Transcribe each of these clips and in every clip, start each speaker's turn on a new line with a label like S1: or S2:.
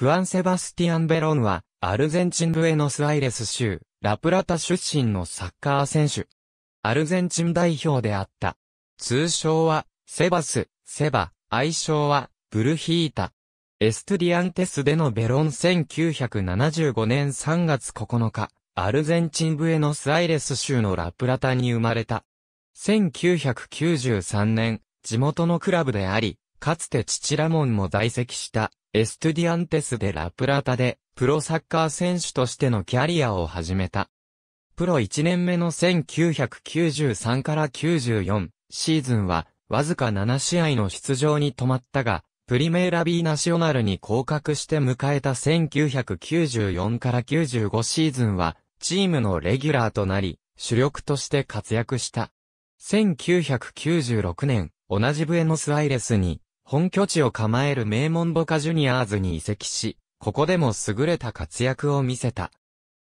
S1: フアン・セバスティアン・ベロンは、アルゼンチンブエノスアイレス州、ラプラタ出身のサッカー選手。アルゼンチン代表であった。通称は、セバス、セバ、愛称は、ブルヒータ。エストゥディアンテスでのベロン1975年3月9日、アルゼンチンブエノスアイレス州のラプラタに生まれた。1993年、地元のクラブであり、かつて父ラモンも在籍したエストゥディアンテスでラプラタで、プロサッカー選手としてのキャリアを始めた。プロ1年目の1993から94シーズンは、わずか7試合の出場に止まったが、プリメーラビーナショナルに降格して迎えた1994から95シーズンは、チームのレギュラーとなり、主力として活躍した。1996年、同じブエノスアイレスに本拠地を構える名門ボカジュニアーズに移籍し、ここでも優れた活躍を見せた。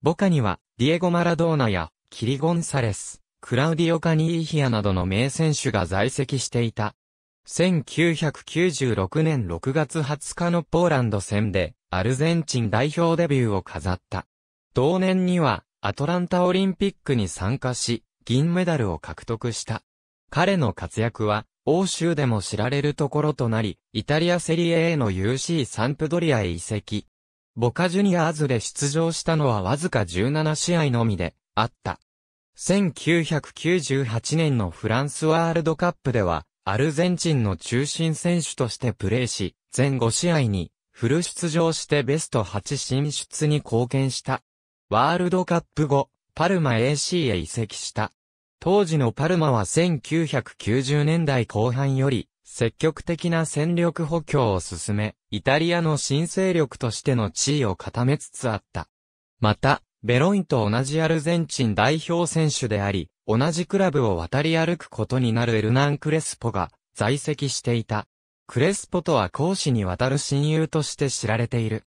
S1: ボカには、ディエゴ・マラドーナや、キリ・ゴンサレス、クラウディオ・カニーヒアなどの名選手が在籍していた。1996年6月20日のポーランド戦で、アルゼンチン代表デビューを飾った。同年には、アトランタオリンピックに参加し、銀メダルを獲得した。彼の活躍は、欧州でも知られるところとなり、イタリアセリエ A の UC サンプドリアへ移籍。ボカジュニアーズで出場したのはわずか17試合のみで、あった。1998年のフランスワールドカップでは、アルゼンチンの中心選手としてプレーし、全5試合にフル出場してベスト8進出に貢献した。ワールドカップ後、パルマ AC へ移籍した。当時のパルマは1990年代後半より、積極的な戦力補強を進め、イタリアの新勢力としての地位を固めつつあった。また、ベロインと同じアルゼンチン代表選手であり、同じクラブを渡り歩くことになるエルナン・クレスポが在籍していた。クレスポとは講師にわたる親友として知られている。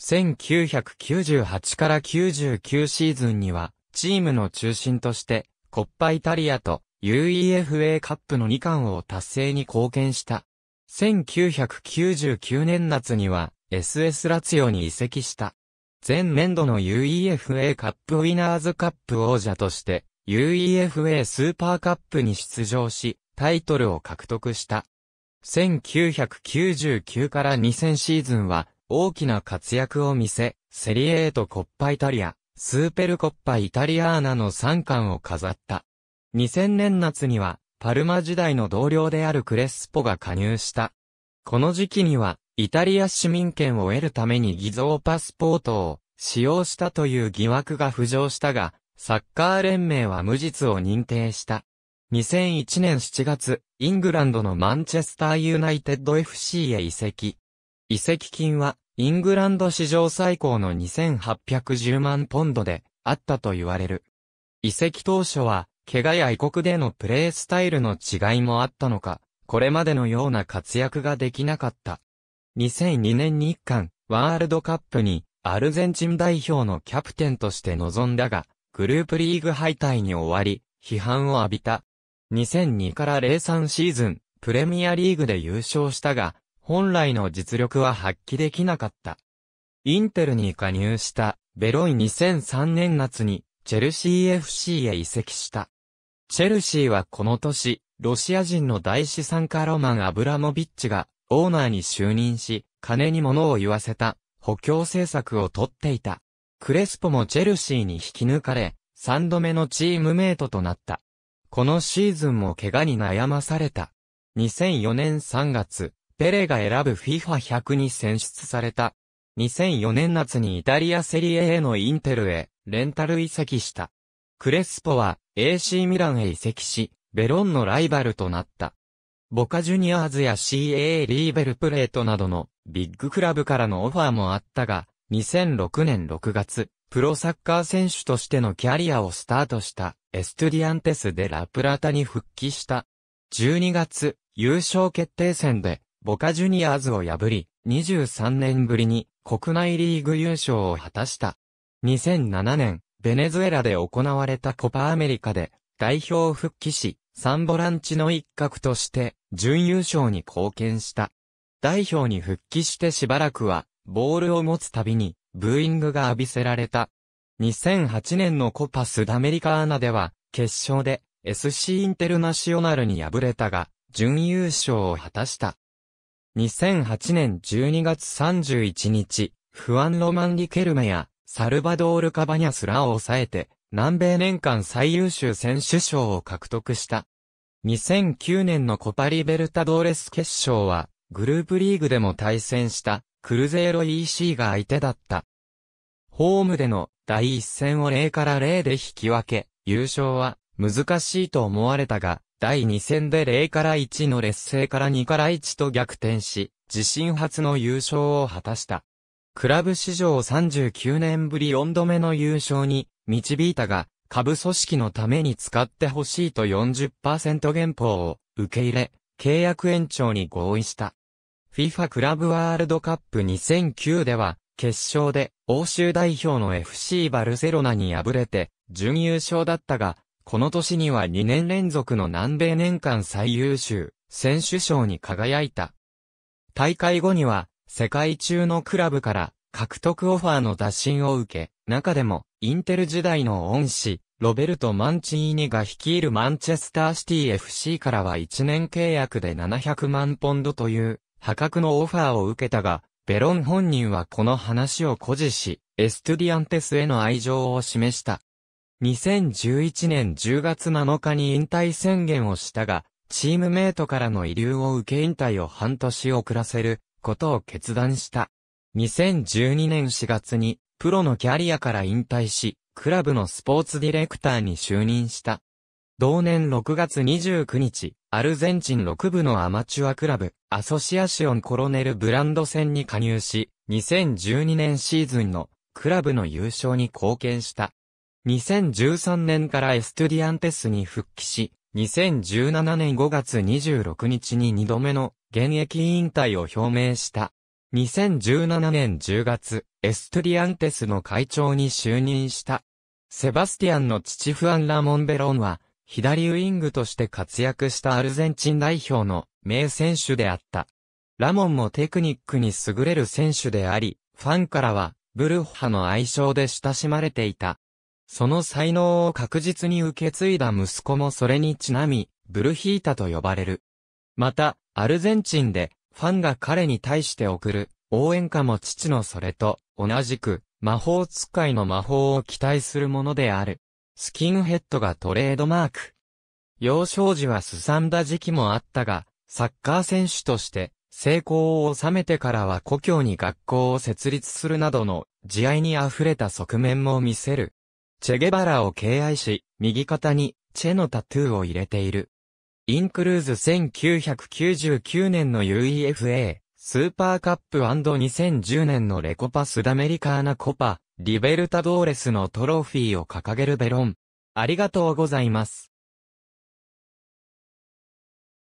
S1: 1998から99シーズンには、チームの中心として、コッパイタリアと UEFA カップの2冠を達成に貢献した。1999年夏には SS ラツィオに移籍した。前年度の UEFA カップウィナーズカップ王者として UEFA スーパーカップに出場し、タイトルを獲得した。1999から2000シーズンは大きな活躍を見せ、セリエートコッパイタリア、スーペルコッパイタリアーナの3冠を飾った。2000年夏には、パルマ時代の同僚であるクレスポが加入した。この時期には、イタリア市民権を得るために偽造パスポートを使用したという疑惑が浮上したが、サッカー連盟は無実を認定した。2001年7月、イングランドのマンチェスターユナイテッド FC へ移籍。移籍金はイングランド史上最高の2810万ポンドであったと言われる。移籍当初は、怪我や異国でのプレースタイルの違いもあったのか、これまでのような活躍ができなかった。2002年日韓ワールドカップにアルゼンチン代表のキャプテンとして臨んだが、グループリーグ敗退に終わり、批判を浴びた。2002から03シーズン、プレミアリーグで優勝したが、本来の実力は発揮できなかった。インテルに加入したベロイ2003年夏にチェルシー FC へ移籍した。チェルシーはこの年、ロシア人の大資産家ロマン・アブラモビッチがオーナーに就任し、金に物を言わせた補強政策をとっていた。クレスポもチェルシーに引き抜かれ、三度目のチームメイトとなった。このシーズンも怪我に悩まされた。2004年3月、ペレが選ぶ FIFA100 に選出された。2004年夏にイタリアセリエ A のインテルへ、レンタル移籍した。クレスポは AC ミランへ移籍し、ベロンのライバルとなった。ボカジュニアーズや c a リーベルプレートなどのビッグクラブからのオファーもあったが、2006年6月、プロサッカー選手としてのキャリアをスタートしたエストゥディアンテスでラプラタに復帰した。12月、優勝決定戦でボカジュニアーズを破り、23年ぶりに国内リーグ優勝を果たした。2007年、ベネズエラで行われたコパアメリカで代表復帰し、サンボランチの一角として準優勝に貢献した。代表に復帰してしばらくは、ボールを持つたびにブーイングが浴びせられた。2008年のコパスダメリカーナでは、決勝で SC インテルナシオナルに敗れたが、準優勝を果たした。2008年12月31日、フアン・ロマン・リケルメや、サルバドール・カバニャスらを抑えて、南米年間最優秀選手賞を獲得した。2009年のコパリベルタドーレス決勝は、グループリーグでも対戦した、クルゼーロ EC が相手だった。ホームでの第一戦を0から0で引き分け、優勝は難しいと思われたが、第2戦で0から1の劣勢から2から1と逆転し、自身初の優勝を果たした。クラブ史上39年ぶり4度目の優勝に導いたが、株組織のために使ってほしいと40%減法を受け入れ、契約延長に合意した。FIFA クラブワールドカップ2009では、決勝で欧州代表の FC バルセロナに敗れて準優勝だったが、この年には2年連続の南米年間最優秀選手賞に輝いた。大会後には、世界中のクラブから獲得オファーの打診を受け、中でも、インテル時代の恩師、ロベルト・マンチーニが率いるマンチェスターシティ FC からは1年契約で700万ポンドという破格のオファーを受けたが、ベロン本人はこの話を誇示し、エストゥディアンテスへの愛情を示した。2011年10月7日に引退宣言をしたが、チームメイトからの遺留を受け引退を半年遅らせることを決断した。2012年4月にプロのキャリアから引退し、クラブのスポーツディレクターに就任した。同年6月29日、アルゼンチン6部のアマチュアクラブ、アソシアシオンコロネルブランド戦に加入し、2012年シーズンのクラブの優勝に貢献した。2013年からエストゥディアンテスに復帰し、2017年5月26日に2度目の現役引退を表明した。2017年10月、エストゥディアンテスの会長に就任した。セバスティアンの父フアン・ラモン・ベロンは、左ウィングとして活躍したアルゼンチン代表の名選手であった。ラモンもテクニックに優れる選手であり、ファンからは、ブルッハの愛称で親しまれていた。その才能を確実に受け継いだ息子もそれにちなみ、ブルヒータと呼ばれる。また、アルゼンチンで、ファンが彼に対して送る、応援歌も父のそれと、同じく、魔法使いの魔法を期待するものである。スキンヘッドがトレードマーク。幼少時はすさんだ時期もあったが、サッカー選手として、成功を収めてからは故郷に学校を設立するなどの、慈愛に溢れた側面も見せる。チェゲバラを敬愛し、右肩にチェのタトゥーを入れている。インクルーズ1999年の UEFA スーパーカップ &2010 年のレコパスダメリカーナコパ、リベルタドーレスのトロフィーを掲げるベロン。ありがとうございます。